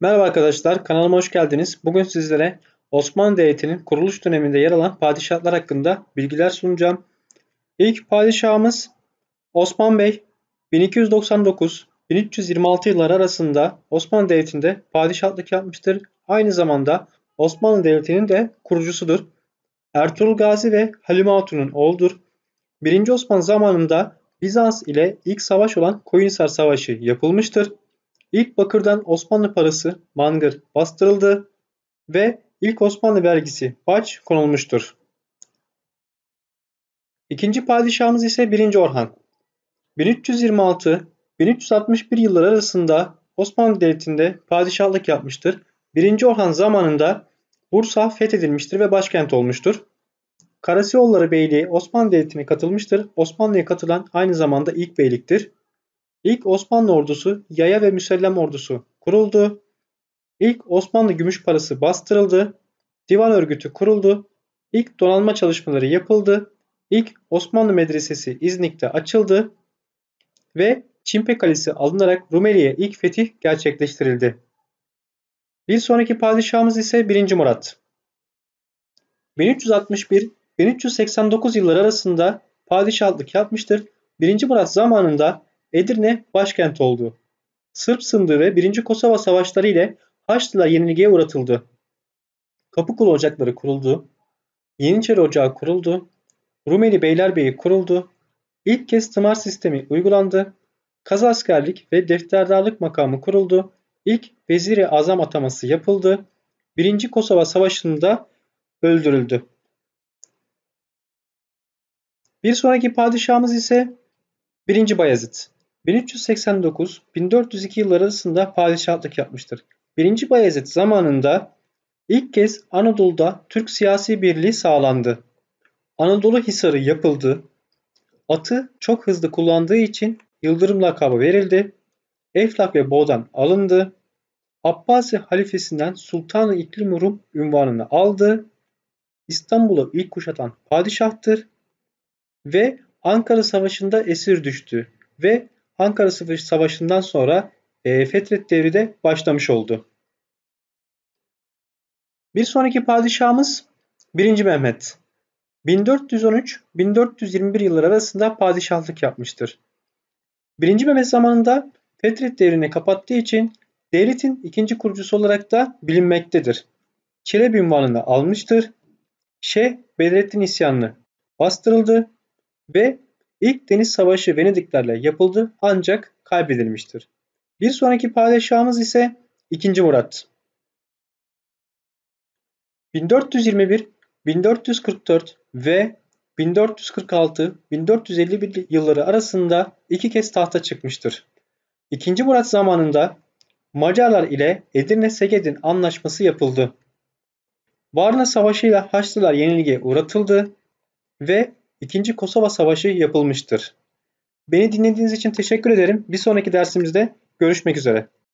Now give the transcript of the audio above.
Merhaba arkadaşlar, kanalıma hoş geldiniz. Bugün sizlere Osmanlı Devleti'nin kuruluş döneminde yer alan padişahlar hakkında bilgiler sunacağım. İlk padişahımız Osman Bey 1299-1326 yılları arasında Osmanlı Devleti'nde padişahlık yapmıştır. Aynı zamanda Osmanlı Devleti'nin de kurucusudur. Ertuğrul Gazi ve Halime Hatun'un oğludur. 1. Osman zamanında Bizans ile ilk savaş olan Koyunhisar Savaşı yapılmıştır. İlk bakırdan Osmanlı parası mangır bastırıldı ve ilk Osmanlı vergisi baç konulmuştur. İkinci padişahımız ise 1. Orhan. 1326-1361 yılları arasında Osmanlı Devleti'nde padişahlık yapmıştır. 1. Orhan zamanında Bursa fethedilmiştir ve başkent olmuştur. Karasiyoğulları Beyliği Osmanlı Devleti'ne katılmıştır. Osmanlı'ya katılan aynı zamanda ilk beyliktir. İlk Osmanlı ordusu yaya ve müsellem ordusu kuruldu. İlk Osmanlı gümüş parası bastırıldı. Divan örgütü kuruldu. İlk donanma çalışmaları yapıldı. İlk Osmanlı medresesi İznik'te açıldı ve Çimpe Kalesi alınarak Rumeli'ye ilk fetih gerçekleştirildi. Bir sonraki padişahımız ise 1. Murat. 1361-1389 yılları arasında padişahlık yapmıştır. 1. Murat zamanında Edirne başkent oldu. Sırp sındığı ve 1. Kosova Savaşları ile Haçlılar yenilgiye uğratıldı. Kapıkul ocakları kuruldu. Yeniçeri Ocağı kuruldu. Rumeli Beylerbeyi kuruldu. İlk kez tımar sistemi uygulandı. Kazaskerlik ve defterdarlık makamı kuruldu. İlk veziri azam ataması yapıldı. 1. Kosova Savaşı'nda öldürüldü. Bir sonraki padişahımız ise 1. Bayezid. 1389-1402 yılları arasında padişahlık yapmıştır. 1. Bayezid zamanında ilk kez Anadolu'da Türk siyasi birliği sağlandı. Anadolu Hisarı yapıldı. Atı çok hızlı kullandığı için Yıldırım lakabı verildi. Eflak ve Boğdan alındı. Abbasi halifesinden Sultan-ı İklim Rum ünvanını aldı. İstanbul'u ilk kuşatan padişahtır ve Ankara Savaşı'nda esir düştü ve Ankara Savaşı'ndan sonra e, Fetret devri de başlamış oldu. Bir sonraki padişahımız 1. Mehmet. 1413-1421 yılları arasında padişahlık yapmıştır. 1. Mehmet zamanında Fetret devrini kapattığı için devletin ikinci kurucusu olarak da bilinmektedir. Çelebi binvanını almıştır. Şeyh Bedrettin isyanını bastırıldı ve İlk deniz savaşı Venediklerle yapıldı ancak kaybedilmiştir. Bir sonraki padişahımız ise 2. Murat. 1421, 1444 ve 1446-1451 yılları arasında iki kez tahta çıkmıştır. 2. Murat zamanında Macarlar ile Edirne-Segedin anlaşması yapıldı. Varna Savaşı ile Haçlılar yenilgiye uğratıldı ve 2. Kosova Savaşı yapılmıştır. Beni dinlediğiniz için teşekkür ederim. Bir sonraki dersimizde görüşmek üzere.